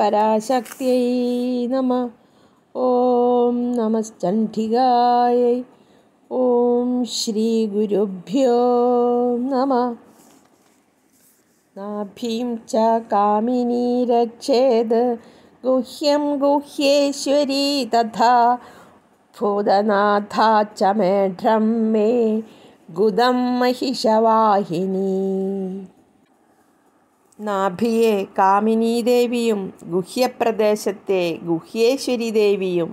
पराशक्त्यै नमः ॐ नमश्चण्ठिगायै ॐ श्रीगुरुभ्यो नम नाभी च कामिनी रक्षेद गुह्यं गुह्येश्वरी तथा फोदनाथा च मेढ्रं मे गुदं महिषवाहिनी നാഭിയെ കാമിനീദേവിയും ഗുഹ്യപ്രദേശത്തെ ഗുഹ്യേശ്വരി ദേവിയും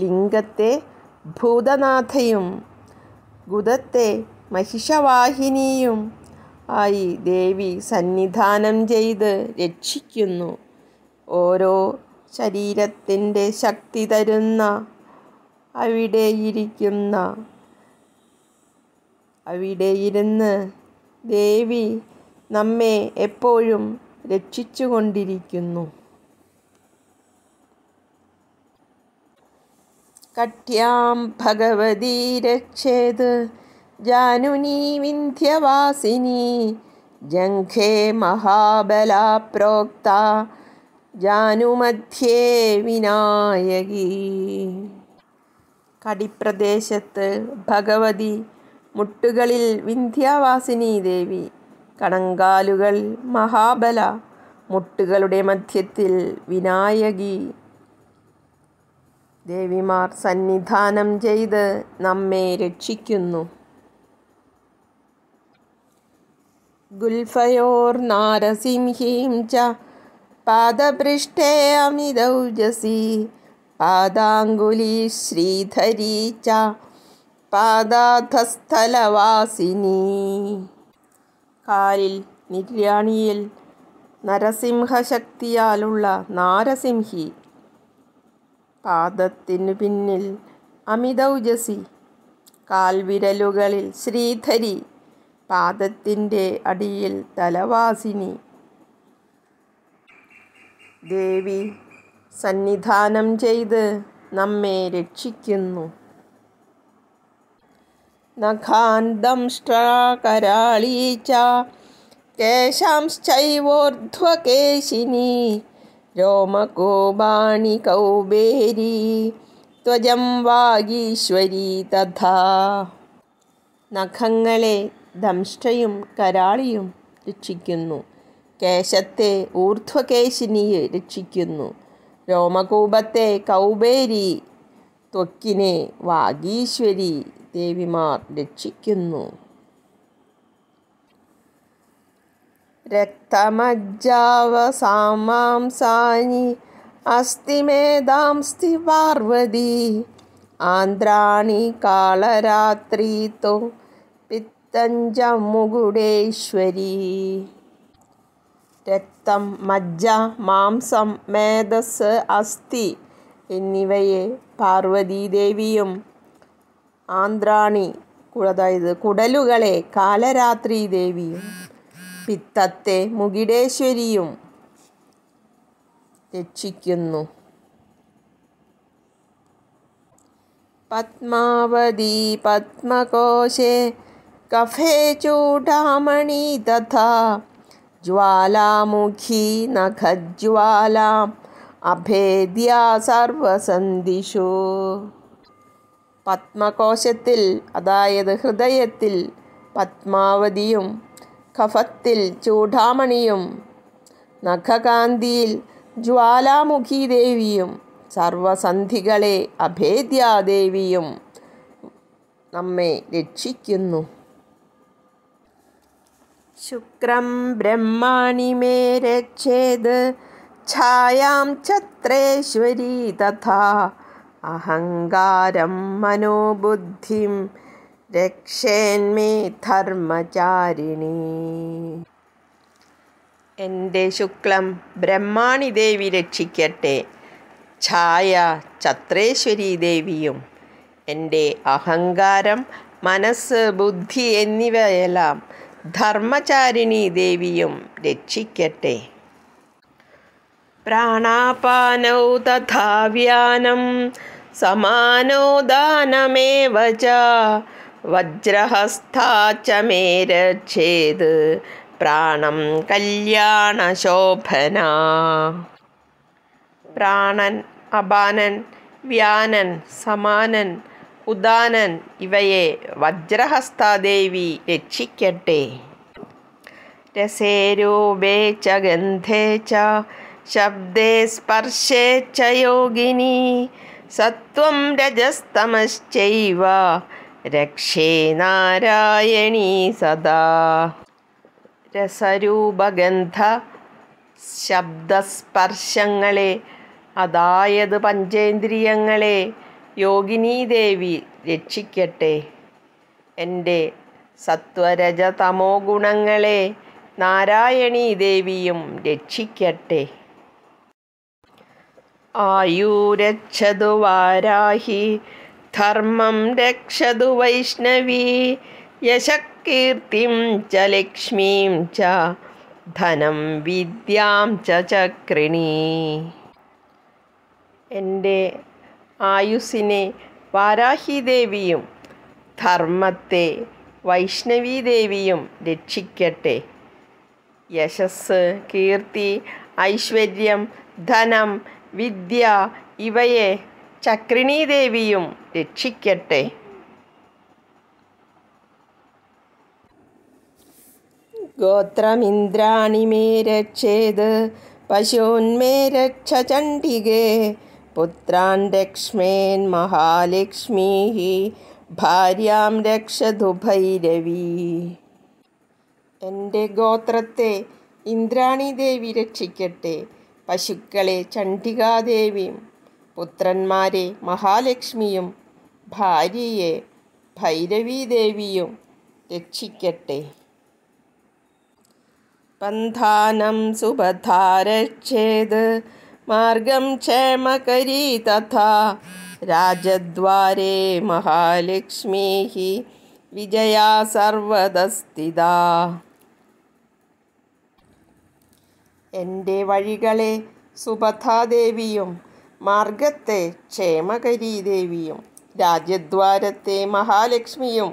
ലിംഗത്തെ ഭൂതനാഥയും ഗുദത്തെ മഹിഷവാഹിനിയും ആയി ദേവി സന്നിധാനം ചെയ്ത് രക്ഷിക്കുന്നു ഓരോ ശരീരത്തിൻ്റെ ശക്തി തരുന്ന അവിടെയിരിക്കുന്ന അവിടെയിരുന്ന് ദേവി നമ്മെ എപ്പോഴും രക്ഷിച്ചുകൊണ്ടിരിക്കുന്നു കഠ്യാം ഭഗവതി രക്ഷേത് ജാനുനീ വിന്ധ്യവാസിനി ജംഘേ മഹാബല പ്രോക്ത ജാനുമധ്യേ വിനായകി കടിപ്രദേശത്ത് ഭഗവതി മുട്ടുകളിൽ വിന്ധ്യാവാസിനി ദേവി കണങ്കാലുകൾ മഹാബല മുട്ടുകളുടെ മധ്യത്തിൽ വിനായകി ദേവിമാർ സന്നിധാനം ചെയ്ത് നമ്മെ രക്ഷിക്കുന്നു ഗുൽഫയോർ നാരസിംഹീം ച പാദപൃഷ്ഠേ അമിതൗജസി പാദാങ്കുലി ശ്രീധരീ ച പാദാധസ്ഥലവാസിനീ കാലിൽ നിര്യാണിയിൽ നരസിംഹശക്തിയാലുള്ള നാരസിംഹി പാദത്തിനു പിന്നിൽ അമിതൗജസി കാൽവിരലുകളിൽ ശ്രീധരി പാദത്തിൻ്റെ അടിയിൽ തലവാസിനി ദേവി സന്നിധാനം ചെയ്ത് നമ്മെ രക്ഷിക്കുന്നു നഖാന്തംഷ്ട്രാകരാളീ ച കേശാംശ്ചൈവോർധ്വകേശിനി രോമകോപാണി കൗബേരി ത്വജം വാഗീശ്വരി തഥാ നഖങ്ങളെ ദംഷ്ടയും കരാളിയും രക്ഷിക്കുന്നു കേശത്തെ ഊർധ്വകേശിനിയെ രക്ഷിക്കുന്നു രോമകൂപത്തെ കൗബേരി ത്വക്കിനെ വാഗീശ്വരി ദേവിമാർ രക്ഷിക്കുന്നു രക്തമജ്ജാവസാമാംസാനി അസ്ഥിമേധാംസ്തി പാർവതി ആന്ധ്രാണി കാളരാത്രീത്തോ പിത്തഞ്ച മുകുടേശ്വരി രക്തം മജ്ജ മാംസം മേധസ് അസ്ഥി എന്നിവയെ പാർവതീദേവിയും ആന്ത്രാണി അതായത് കുടലുകളെ കാലരാത്രി ദേവിയും പിത്തത്തെ മുകിടേശ്വരിയും രക്ഷിക്കുന്നു പത്മാവതി പത്മകോശേ കഫേ ചൂടാമണി തഥാ ജ്വാലാമുഖി നഖജ്വാലാം അഭേദ്യ സർവസന്ധിഷു പത്മകോശത്തിൽ അതായത് ഹൃദയത്തിൽ പത്മാവതിയും കഫത്തിൽ ചൂടാമണിയും നഖകാന്തിയിൽ ജ്വാലാമുഖി ദേവിയും സർവസന്ധികളെ അഭേദ്യാദേവിയും നമ്മെ രക്ഷിക്കുന്നു ശുക്രം ബ്രഹ്മാണി മേ രക്ഷേത് ഛായാം ചത്രേശ്വരി തഥാ അഹങ്കാരം മനോബുദ്ധിം രക്ഷേന്മേ ധർമ്മചാരിണി എൻ്റെ ശുക്ലം ബ്രഹ്മാണി ദേവി രക്ഷിക്കട്ടെ ഛായ ചത്രേശ്വരി ദേവിയും എൻ്റെ അഹങ്കാരം മനസ്സ് ബുദ്ധി എന്നിവയെല്ലാം ധർമ്മചാരിണി ദേവിയും രക്ഷിക്കട്ടെ പ്രാണാപാനൗ തഥാവ്യാനം समानो दानमेव च वज्रहस्था च मे रक्षेद् പ്രാണം കല്യാണശോഭന പ്രാണൻ അപാനൻ വ്യാനൻ സമാനൻ ഉദാനൻ ഇവയെ വജ്രഹസ്താദേവി രക്ഷിക്കട്ടെ രസേ രൂപേ ച ഗന്ധേ ച ശബ്ദേ സ്പർശേ ച യോഗിനി സത്വം രജസ്തമശ്ചൈവ രക്ഷേ നാരായണീ സദാ രസരൂപഗന്ധ ശബ്ദസ്പർശങ്ങളെ അതായത് പഞ്ചേന്ദ്രിയങ്ങളെ യോഗിനീദേവി രക്ഷിക്കട്ടെ എൻ്റെ സത്വരജതമോ തമോ ഗുണങ്ങളെ നാരായണീദേവിയും രക്ഷിക്കട്ടെ ആയൂരക്ഷതു വാരാഹി ധർമ്മം രക്ഷതു വൈഷ്ണവി യശക്കീർത്തിം ച ലക്ഷ്മീം ച ധനം വിദ്യാം ച ചക്രിണി എൻ്റെ വാരാഹി ദേവിയും ധർമ്മത്തെ വൈഷ്ണവി ദേവിയും രക്ഷിക്കട്ടെ യശസ് കീർത്തി ഐശ്വര്യം ധനം വിദ്യ ഇവയെ ചക്രിണീദേവിയും രക്ഷിക്കട്ടെ ഗോത്രമിന്ദ്രാണി മേ രക്ഷേത് പശൂന്മേ രക്ഷ ചണ്ഡികേ പുത്രാൻ രക്ഷ്മേൻ മഹാലക്ഷ്മീ ഭാര്യാം രക്ഷതു ഭൈരവി എൻ്റെ ഗോത്രത്തെ ഇന്ദ്രാണി ദേവി രക്ഷിക്കട്ടെ പശുക്കളെ ചണ്ഡികാദേവിയും പുത്രന്മാരെ മഹാലക്ഷ്മിയും ഭാര്യയെ ഭൈരവീദേവിയും രക്ഷിക്കട്ടെ പന്ഥാനം സുപഥാരക്ഷേത് മാർഗം ക്ഷേമകരീ തഥാ രാജദ്വാരേ മഹാലക്ഷ്മീ വിജയാ സർവദസ്ഥിതാ എൻ്റെ വഴികളെ സുഭദ്രാദേവിയും മാർഗത്തെ ക്ഷേമകരീദേവിയും രാജദ്വാരത്തെ മഹാലക്ഷ്മിയും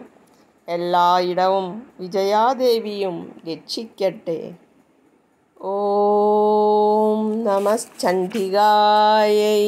എല്ലായിടവും വിജയാദേവിയും രക്ഷിക്കട്ടെ ഓം നമശ്ചണ്ഡികായൈ